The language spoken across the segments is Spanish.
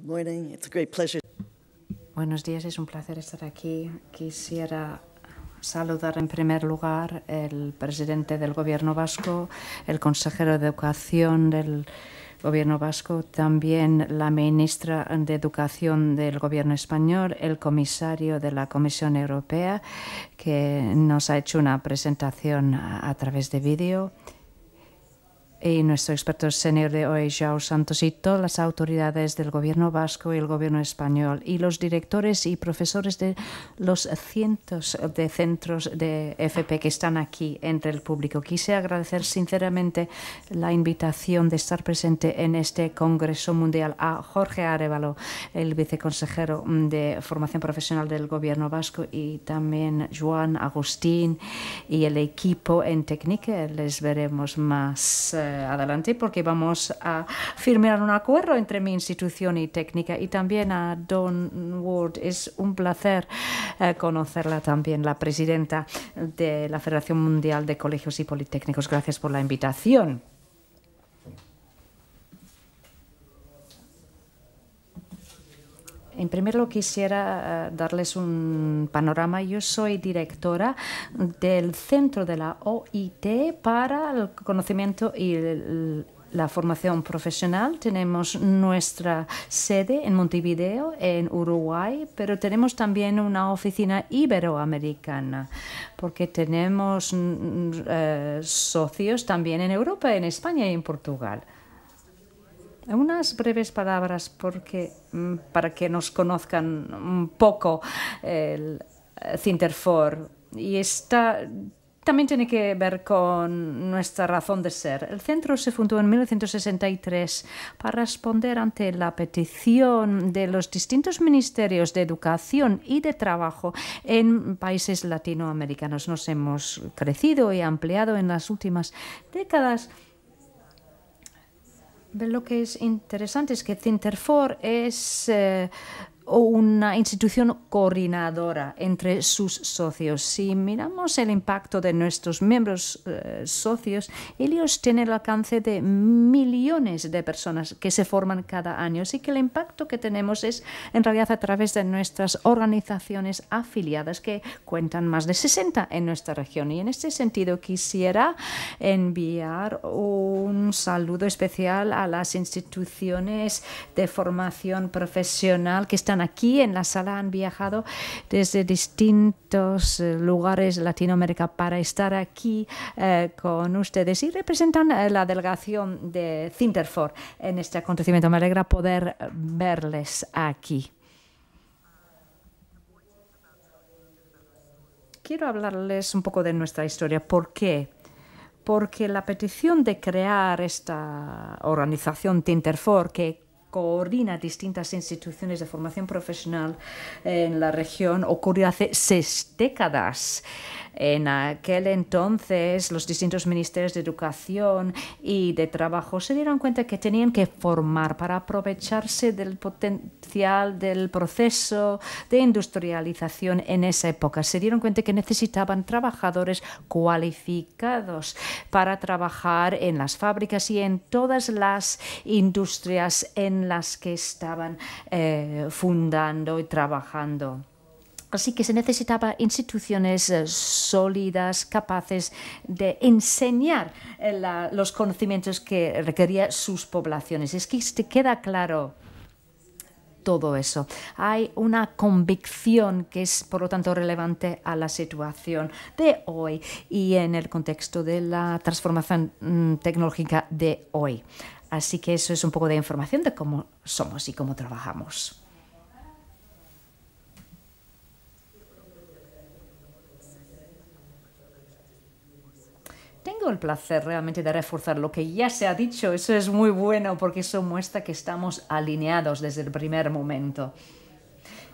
Buenos días, es un placer estar aquí. Quisiera saludar en primer lugar el presidente del Gobierno vasco, el consejero de Educación del Gobierno vasco, también la ministra de Educación del Gobierno español, el comisario de la Comisión Europea, que nos ha hecho una presentación a, a través de vídeo y nuestro experto senior de hoy, Jao Santos, y todas las autoridades del gobierno vasco y el gobierno español, y los directores y profesores de los cientos de centros de FP que están aquí entre el público. Quise agradecer sinceramente la invitación de estar presente en este Congreso Mundial a Jorge Arevalo, el viceconsejero de Formación Profesional del gobierno vasco, y también Juan Agustín y el equipo en Técnica. Les veremos más. Eh, eh, adelante porque vamos a firmar un acuerdo entre mi institución y técnica y también a Don Ward. Es un placer eh, conocerla también, la presidenta de la Federación Mundial de Colegios y Politécnicos. Gracias por la invitación. En primer lugar, quisiera eh, darles un panorama. Yo soy directora del Centro de la OIT para el Conocimiento y la formación profesional. Tenemos nuestra sede en Montevideo, en Uruguay, pero tenemos también una oficina iberoamericana, porque tenemos mm, mm, eh, socios también en Europa, en España y en Portugal. Unas breves palabras porque, mm, para que nos conozcan un poco el eh, Cinterfor. Y esta también tiene que ver con nuestra razón de ser. El centro se fundó en 1963 para responder ante la petición de los distintos ministerios de educación y de trabajo en países latinoamericanos. Nos hemos crecido y ampliado en las últimas décadas. Lo que es interesante es que Cinterfor es eh, o una institución coordinadora entre sus socios. Si miramos el impacto de nuestros miembros eh, socios, ellos tienen el alcance de millones de personas que se forman cada año. Así que el impacto que tenemos es en realidad a través de nuestras organizaciones afiliadas que cuentan más de 60 en nuestra región. Y en este sentido quisiera enviar un saludo especial a las instituciones de formación profesional que están aquí en la sala, han viajado desde distintos eh, lugares de Latinoamérica para estar aquí eh, con ustedes y representan eh, la delegación de Tinterfor. en este acontecimiento. Me alegra poder verles aquí. Quiero hablarles un poco de nuestra historia. ¿Por qué? Porque la petición de crear esta organización Tinterfor, que coordina distintas instituciones de formación profesional en la región ocurrió hace seis décadas. En aquel entonces los distintos ministerios de educación y de trabajo se dieron cuenta que tenían que formar para aprovecharse del potencial del proceso de industrialización en esa época. Se dieron cuenta que necesitaban trabajadores cualificados para trabajar en las fábricas y en todas las industrias en las que estaban eh, fundando y trabajando. Así que se necesitaba instituciones eh, sólidas, capaces de enseñar eh, los conocimientos que requerían sus poblaciones. Es que se queda claro todo eso. Hay una convicción que es, por lo tanto, relevante a la situación de hoy y en el contexto de la transformación mm, tecnológica de hoy. Así que eso es un poco de información de cómo somos y cómo trabajamos. Tengo el placer realmente de reforzar lo que ya se ha dicho. Eso es muy bueno porque eso muestra que estamos alineados desde el primer momento.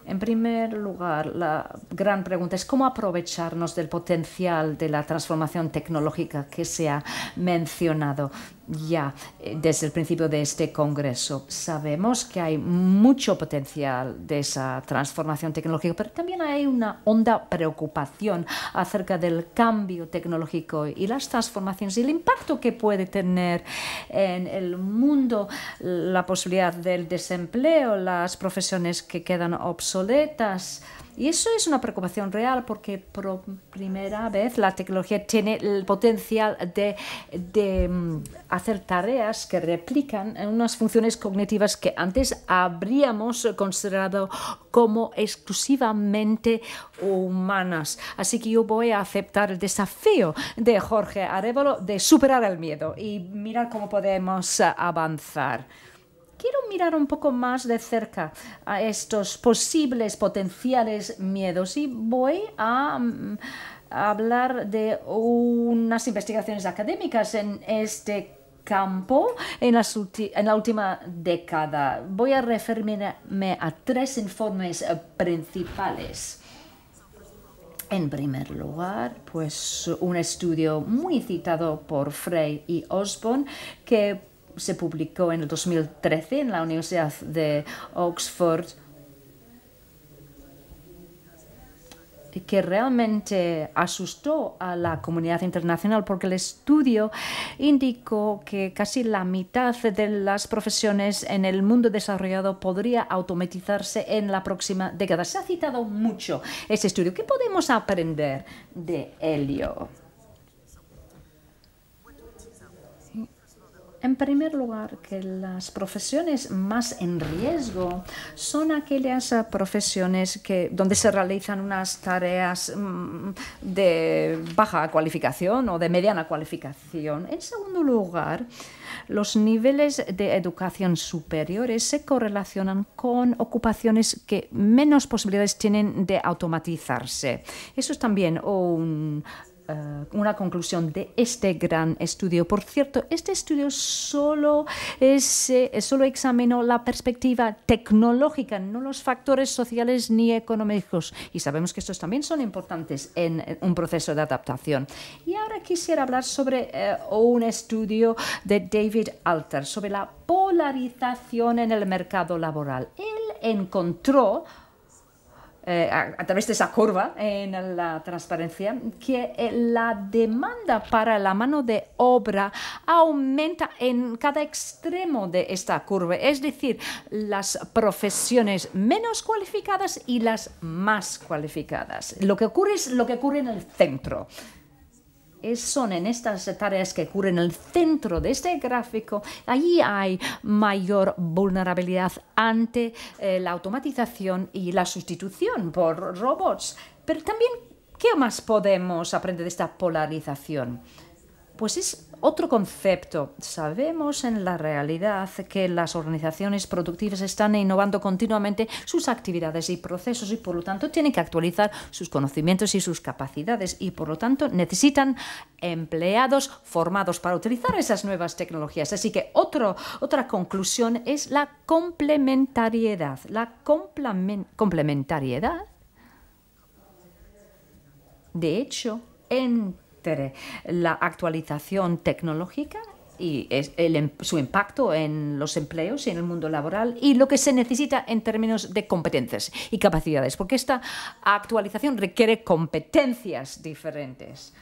En primer lugar, la gran pregunta es cómo aprovecharnos del potencial de la transformación tecnológica que se ha mencionado ya eh, desde el principio de este Congreso. Sabemos que hay mucho potencial de esa transformación tecnológica, pero también hay una honda preocupación acerca del cambio tecnológico y las transformaciones y el impacto que puede tener en el mundo la posibilidad del desempleo, las profesiones que quedan obsoletas. Y eso es una preocupación real porque por primera vez la tecnología tiene el potencial de, mm, hacer tareas que replican unas funciones cognitivas que antes habríamos considerado como exclusivamente humanas. Así que yo voy a aceptar el desafío de Jorge Arevalo de superar el miedo y mirar cómo podemos avanzar quiero mirar un poco más de cerca a estos posibles potenciales miedos y voy a, mm, hablar de unas investigaciones académicas en este campo en, en, la última década. Voy a referirme a tres informes principales. En primer lugar, pues un estudio muy citado por Frey y Osborne que se publicó en el 2013 en la Universidad de Oxford, y que realmente asustó a la comunidad internacional porque el estudio indicó que casi la mitad de las profesiones en el mundo desarrollado podría automatizarse en la próxima década. Se ha citado mucho ese estudio. ¿Qué podemos aprender de ello? En primer lugar, que las profesiones más en riesgo son aquellas eh, profesiones que, donde se realizan unas tareas mm, de baja cualificación o de mediana cualificación. En segundo lugar, los niveles de educación superiores se correlacionan con ocupaciones que menos posibilidades tienen de automatizarse. Eso es también un eh, una conclusión de este gran estudio. Por cierto, este estudio solo, es, eh, solo examinó la perspectiva tecnológica, no los factores sociales ni económicos. Y sabemos que estos también son importantes en un proceso de adaptación. Y ahora quisiera hablar sobre eh, un estudio de David Alter sobre la polarización en el mercado laboral. Él encontró eh, a, a, través de esa curva en la transparencia, que eh, la demanda para la mano de obra aumenta en cada extremo de esta curva, es decir, las profesiones menos cualificadas y las más cualificadas. Lo que ocurre es lo que ocurre en el centro son en estas tareas que ocurren en el centro de este gráfico, allí hay mayor vulnerabilidad ante eh, la automatización y la sustitución por robots. Pero también, ¿qué más podemos aprender de esta polarización? Pues es otro concepto. Sabemos en la realidad que las organizaciones productivas están innovando continuamente sus actividades y procesos y por lo tanto tienen que actualizar sus conocimientos y sus capacidades y por lo tanto necesitan empleados formados para utilizar esas nuevas tecnologías. Así que otro, otra conclusión es la complementariedad. La complementariedad, de hecho, en la actualización tecnológica y em, su impacto en los empleos y en el mundo laboral y lo que se necesita en términos de competencias y capacidades, porque esta actualización requiere competencias diferentes.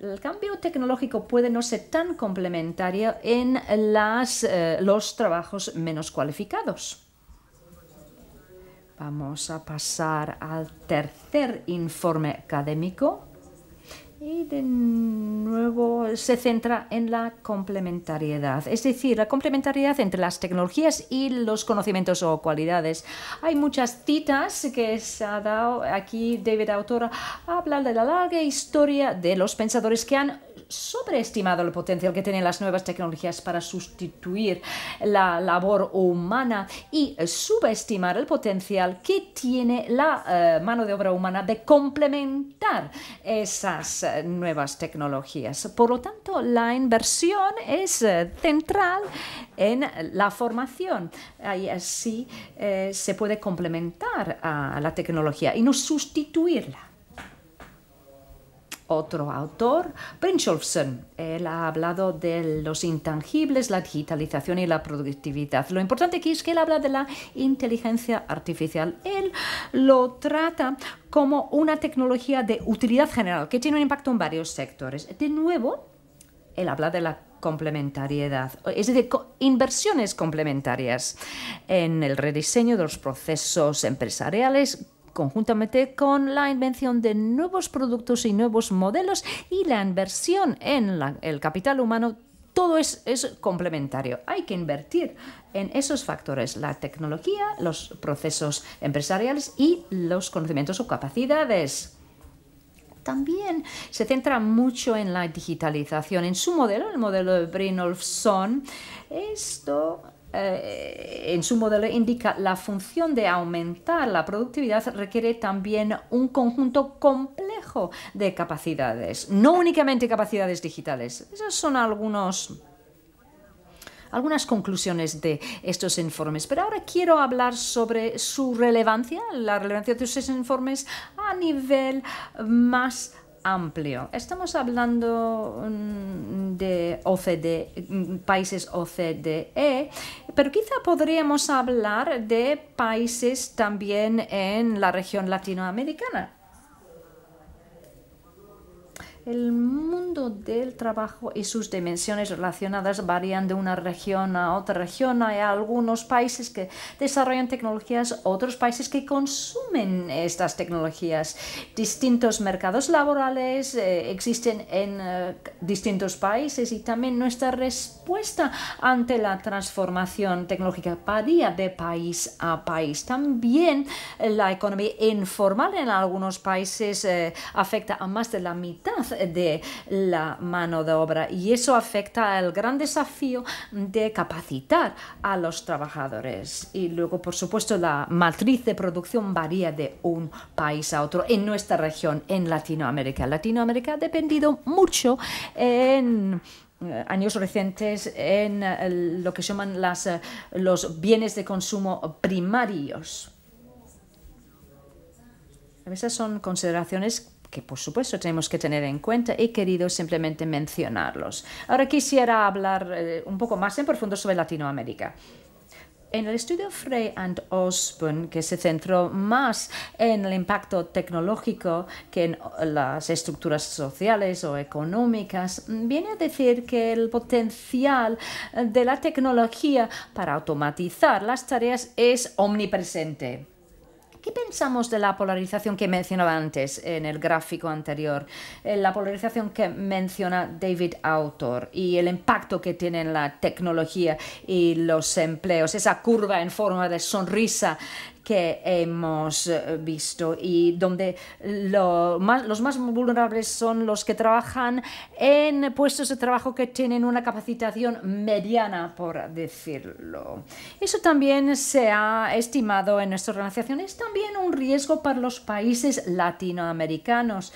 El cambio tecnológico puede no ser tan complementario en las, eh, los trabajos menos cualificados. Vamos a pasar al tercer informe académico y de nuevo se centra en la complementariedad, es decir, la complementariedad entre las tecnologías y los conocimientos o cualidades. Hay muchas citas que se ha dado aquí, David Autora habla de la larga historia de los pensadores que han sobreestimado el potencial que tienen las nuevas tecnologías para sustituir la labor humana y subestimar el potencial que tiene la eh, mano de obra humana de complementar esas eh, nuevas tecnologías. Por lo tanto, la inversión es eh, central en la formación. Y así se puede complementar a la tecnología y no sustituirla. Otro autor, Brincholfsen, él ha hablado de los intangibles, la digitalización y la productividad. Lo importante aquí es que él habla de la inteligencia artificial. Él lo trata como una tecnología de utilidad general que tiene un impacto en varios sectores. De nuevo, él habla de la complementariedad, es decir, inversiones complementarias en el rediseño de los procesos empresariales conjuntamente con la invención de nuevos productos y nuevos modelos y la inversión en el capital humano, todo es, es complementario. Hay que invertir en esos factores, la tecnología, los procesos empresariales y los conocimientos o capacidades también se centra mucho en la digitalización. En su modelo, el modelo de Brynolfsson, esto eh, en su modelo indica la función de aumentar la productividad requiere también un conjunto complejo de capacidades, no únicamente capacidades digitales. Esas son algunos algunas conclusiones de estos informes. Pero ahora quiero hablar sobre su relevancia, la relevancia de estos informes a nivel más amplio. Estamos hablando mm, de OCDE, mm, países OCDE, pero quizá podríamos hablar de países también en la región latinoamericana. El mundo del trabajo y sus dimensiones relacionadas varían de una región a otra región. Hay algunos países que desarrollan tecnologías, otros países que consumen estas tecnologías. Distintos mercados laborales eh, existen en eh, distintos países y también nuestra respuesta ante la transformación tecnológica varía de país a país. También la economía informal en algunos países eh, afecta a más de la mitad de la mano de obra y eso afecta al gran desafío de capacitar a los trabajadores. Y luego, por supuesto, la matriz de producción varía de un país a otro. En nuestra región, en Latinoamérica, Latinoamérica ha dependido mucho en eh, años recientes en eh, lo que llaman las, eh, los bienes de consumo primarios. Esas son consideraciones que por supuesto tenemos que tener en cuenta, y querido simplemente mencionarlos. Ahora quisiera hablar eh, un poco más en profundo sobre Latinoamérica. En el estudio Frey and Osborne, que se centró más en el impacto tecnológico que en las estructuras sociales o económicas, viene a decir que el potencial de la tecnología para automatizar las tareas es omnipresente ¿Qué pensamos de la polarización que mencionaba antes en el gráfico anterior? Eh, la polarización que menciona David Autor y el impacto que tienen la tecnología y los empleos, esa curva en forma de sonrisa que hemos eh, visto y donde los más vulnerables son los que trabajan en puestos de trabajo que tienen una capacitación mediana, por decirlo. Eso también se ha estimado en nuestra organización. Es también un riesgo para los países latinoamericanos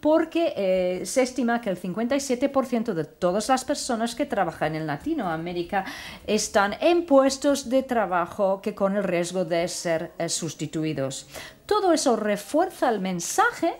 porque eh, se estima que el 57% de todas las personas que trabajan en Latinoamérica están en puestos de trabajo que con el riesgo de ser eh, sustituidos. Todo eso refuerza el mensaje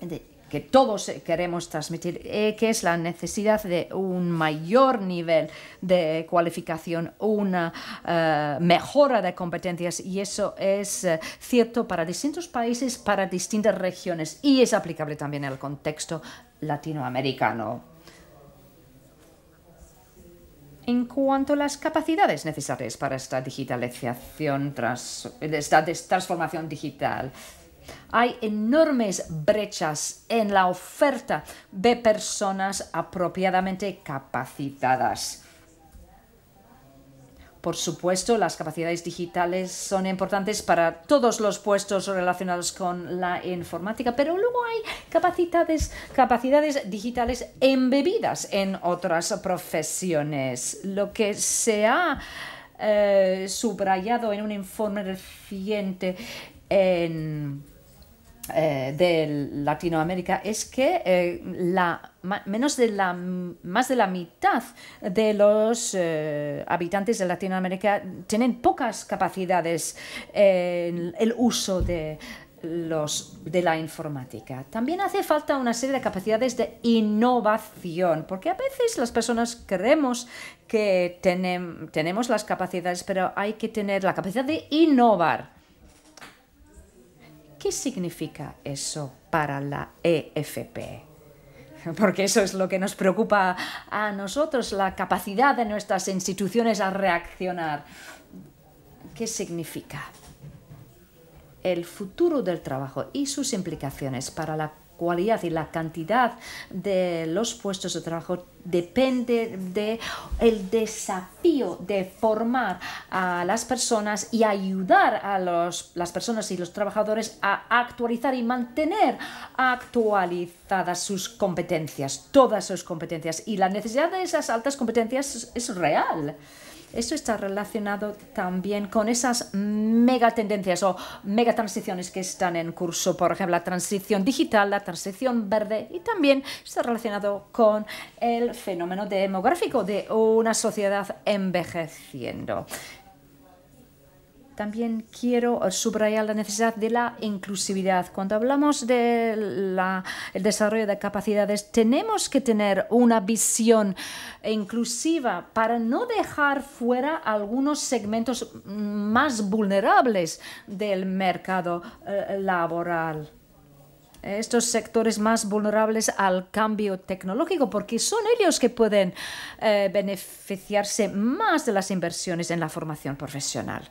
de que todos eh, queremos transmitir, eh, que es la necesidad de un mayor nivel de cualificación, una eh, mejora de competencias y eso es cierto para distintos países, para distintas regiones y es aplicable también al contexto latinoamericano. En cuanto a las capacidades necesarias para esta digitalización, esta transformación digital, hay enormes brechas en la oferta de personas apropiadamente capacitadas. Por supuesto, las capacidades digitales son importantes para todos los puestos relacionados con la informática, pero luego hay capacidades, capacidades digitales embebidas en otras profesiones. Lo que se ha eh, subrayado en un informe reciente en eh, de Latinoamérica es que eh, la, menos de la, más de la mitad de los eh, habitantes de Latinoamérica tienen pocas capacidades en el uso de, los de la informática. También hace falta una serie de capacidades de innovación, porque a veces las personas creemos que tenemos las capacidades, pero hay que tener la capacidad de innovar. ¿Qué significa eso para la EFP? Porque eso es lo que nos preocupa a nosotros, la capacidad de nuestras instituciones a reaccionar. ¿Qué significa? El futuro del trabajo y sus implicaciones para la cualidad y la cantidad de los puestos de trabajo depende de el desafío de formar a las personas y ayudar a los, las personas y los trabajadores a actualizar y mantener actualizadas sus competencias, todas sus competencias. Y la necesidad de esas altas competencias es real. Esto está relacionado también con esas mega tendencias o mega transiciones que están en curso, por ejemplo, la transición digital, la transición verde y también está relacionado con el fenómeno demográfico de una sociedad envejeciendo. También quiero eh, subrayar la necesidad de la inclusividad. Cuando hablamos del desarrollo de capacidades, tenemos que tener una visión inclusiva para no dejar fuera algunos segmentos más vulnerables del mercado eh, laboral estos sectores más vulnerables al cambio tecnológico, porque son ellos que pueden eh, beneficiarse más de las inversiones en la formación profesional.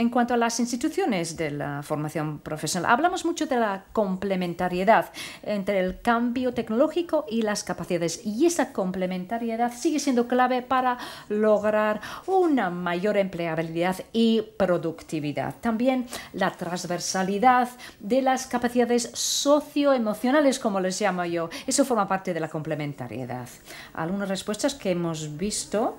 En cuanto a las instituciones de la formación profesional, hablamos mucho de la complementariedad entre el cambio tecnológico y las capacidades. Y esa complementariedad sigue siendo clave para lograr una mayor empleabilidad y productividad. También la transversalidad de las capacidades socioemocionales, como les llamo yo. Eso forma parte de la complementariedad. Algunas respuestas que hemos visto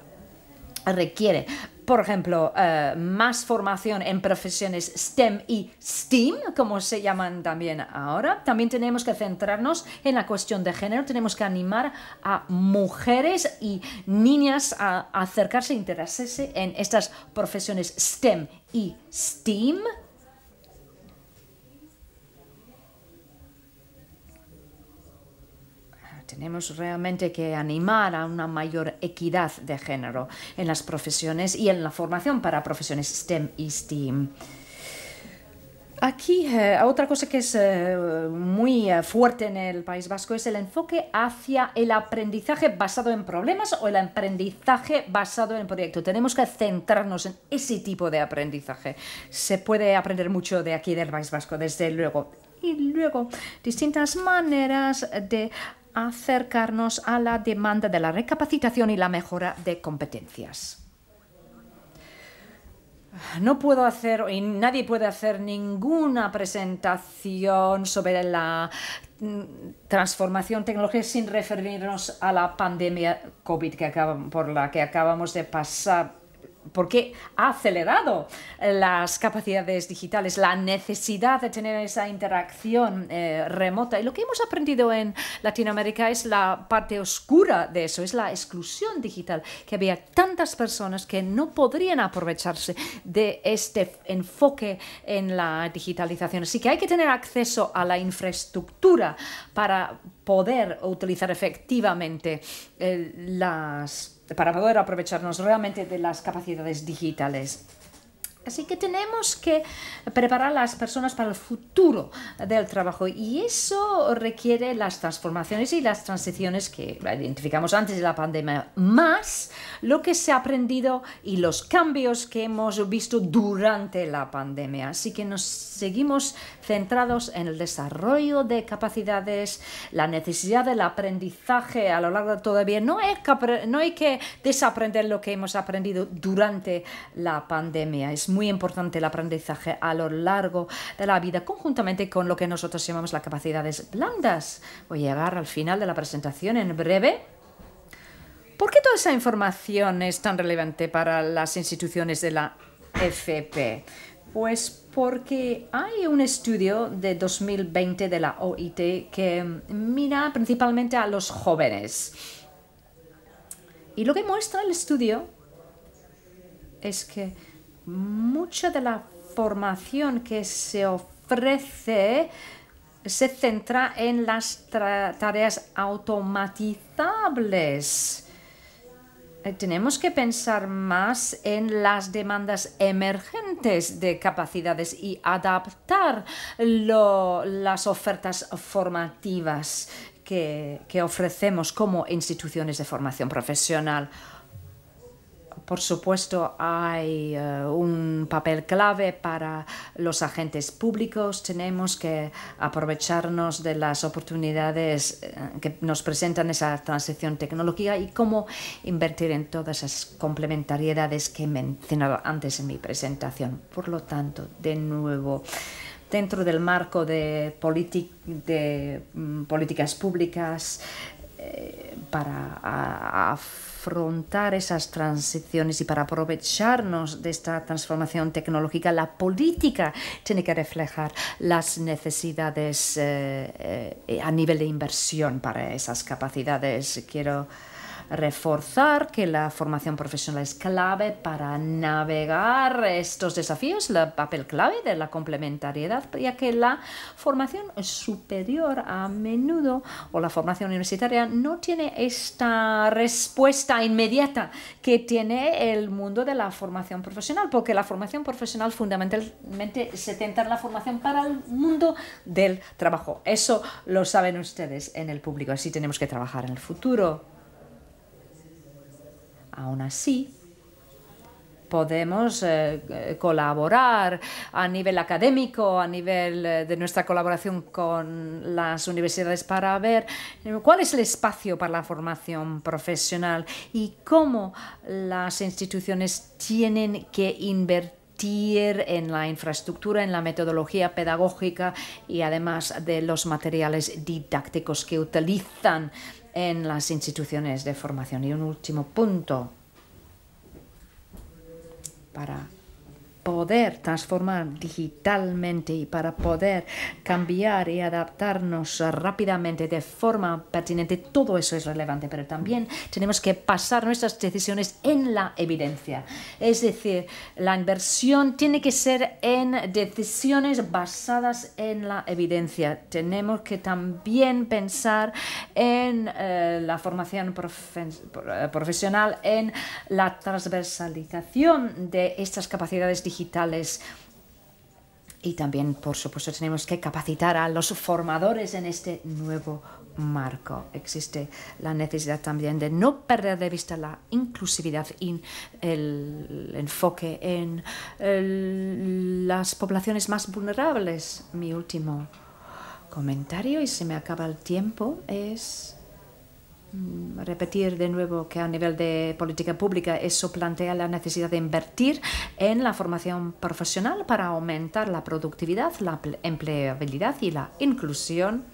requiere, por ejemplo, eh, más formación en profesiones STEM y STEAM, como se llaman también ahora. También tenemos que centrarnos en la cuestión de género, tenemos que animar a mujeres y niñas a acercarse e interesarse en estas profesiones STEM y STEAM tenemos realmente que animar a una mayor equidad de género en las profesiones y en la formación para profesiones STEM y STEAM. Aquí eh, otra cosa que es eh, muy eh, fuerte en el País Vasco es el enfoque hacia el aprendizaje basado en problemas o el aprendizaje basado en proyecto. Tenemos que centrarnos en ese tipo de aprendizaje. Se puede aprender mucho de aquí del País Vasco, desde luego. Y luego, distintas maneras de acercarnos a la demanda de la recapacitación y la mejora de competencias. No puedo hacer y nadie puede hacer ninguna presentación sobre la mm, transformación tecnológica sin referirnos a la pandemia COVID que por la que acabamos de pasar porque ha acelerado las capacidades digitales, la necesidad de tener esa interacción eh, remota. Y lo que hemos aprendido en Latinoamérica es la parte oscura de eso, es la exclusión digital, que había tantas personas que no podrían aprovecharse de este enfoque en la digitalización. Así que hay que tener acceso a la infraestructura para poder utilizar efectivamente eh, las para poder aprovecharnos realmente de las capacidades digitales. Así que tenemos que preparar a las personas para el futuro del trabajo y eso requiere las transformaciones y las transiciones que identificamos antes de la pandemia, más lo que se ha aprendido y los cambios que hemos visto durante la pandemia. Así que nos seguimos centrados en el desarrollo de capacidades, la necesidad del aprendizaje a lo largo de todavía. No hay no hay que desaprender lo que hemos aprendido durante la pandemia. Es muy importante el aprendizaje a lo largo de la vida, conjuntamente con lo que nosotros llamamos las capacidades blandas. Voy a llegar al final de la presentación en breve. ¿Por qué toda esa información es tan relevante para las instituciones de la FP? Pues porque hay un estudio de 2020 de la OIT que mira principalmente a los jóvenes. Y lo que muestra el estudio es que mucha de la formación que se ofrece se centra en las tareas automatizables. Eh, tenemos que pensar más en las demandas emergentes de capacidades y adaptar las ofertas formativas que ofrecemos como instituciones de formación profesional. Por supuesto, hay eh, un papel clave para los agentes públicos. Tenemos que aprovecharnos de las oportunidades eh, que nos presentan esa transición tecnológica y cómo invertir en todas esas complementariedades que he mencionado antes en mi presentación. Por lo tanto, de nuevo, dentro del marco de, mm, políticas públicas eh, para afrontar esas transiciones y para aprovecharnos de esta transformación tecnológica, la política tiene que reflejar las necesidades eh, eh, a nivel de inversión para esas capacidades. Quiero reforzar que la formación profesional es clave para navegar estos desafíos, el papel clave de la complementariedad, ya que la formación superior a menudo o la formación universitaria no tiene esta respuesta inmediata que tiene el mundo de la formación profesional, porque la formación profesional fundamentalmente se centra en la formación para el mundo del trabajo. Eso lo saben ustedes en el público, así tenemos que trabajar en el futuro. Aún así, podemos eh, eh, colaborar a nivel académico, a nivel eh, de nuestra colaboración con las universidades para ver cuál es el espacio para la formación profesional y cómo las instituciones tienen que invertir en la infraestructura, en la metodología pedagógica y además de los materiales didácticos que utilizan en las instituciones de formación. Y un último punto para poder transformar digitalmente y para poder cambiar y adaptarnos rápidamente de forma pertinente, todo eso es relevante, pero también tenemos que pasar nuestras decisiones en la evidencia. Es decir, la inversión tiene que ser en decisiones basadas en la evidencia. Tenemos que también pensar en eh, la formación eh, profesional, en la transversalización de estas capacidades digitales y también, por supuesto, tenemos que capacitar a los formadores en este nuevo marco. Existe la necesidad también de no perder de vista la inclusividad y el enfoque en las poblaciones más vulnerables. Mi último comentario, y se me acaba el tiempo, es Mm, repetir de nuevo que a nivel de política pública eso plantea la necesidad de invertir en la formación profesional para aumentar la productividad, la empleabilidad y la inclusión.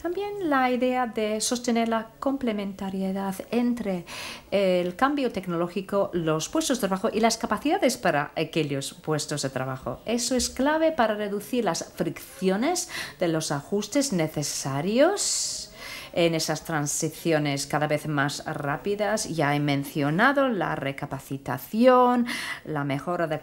También la idea de sostener la complementariedad entre eh, el cambio tecnológico, los puestos de trabajo y las capacidades para aquellos puestos de trabajo. Eso es clave para reducir las fricciones de los ajustes necesarios en esas transiciones cada vez más rápidas. Ya he mencionado la recapacitación, la mejora de,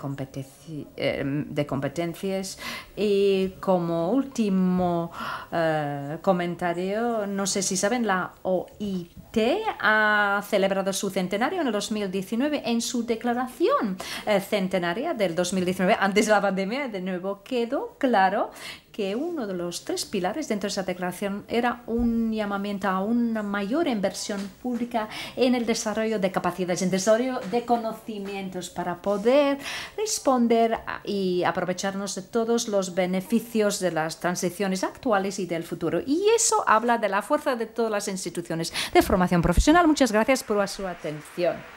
em, competencias y como último eh, comentario, no sé si saben, la OIT ha celebrado su centenario en el 2019 en su declaración eh, centenaria del 2019, antes de la pandemia, de nuevo quedó claro que uno de los tres pilares dentro de esa declaración era un llamamiento a una mayor inversión pública en el desarrollo de capacidades, en desarrollo de conocimientos para poder responder y aprovecharnos de todos los beneficios de las transiciones actuales y del futuro. Y eso habla de la fuerza de todas las instituciones de formación profesional. Muchas gracias por su atención.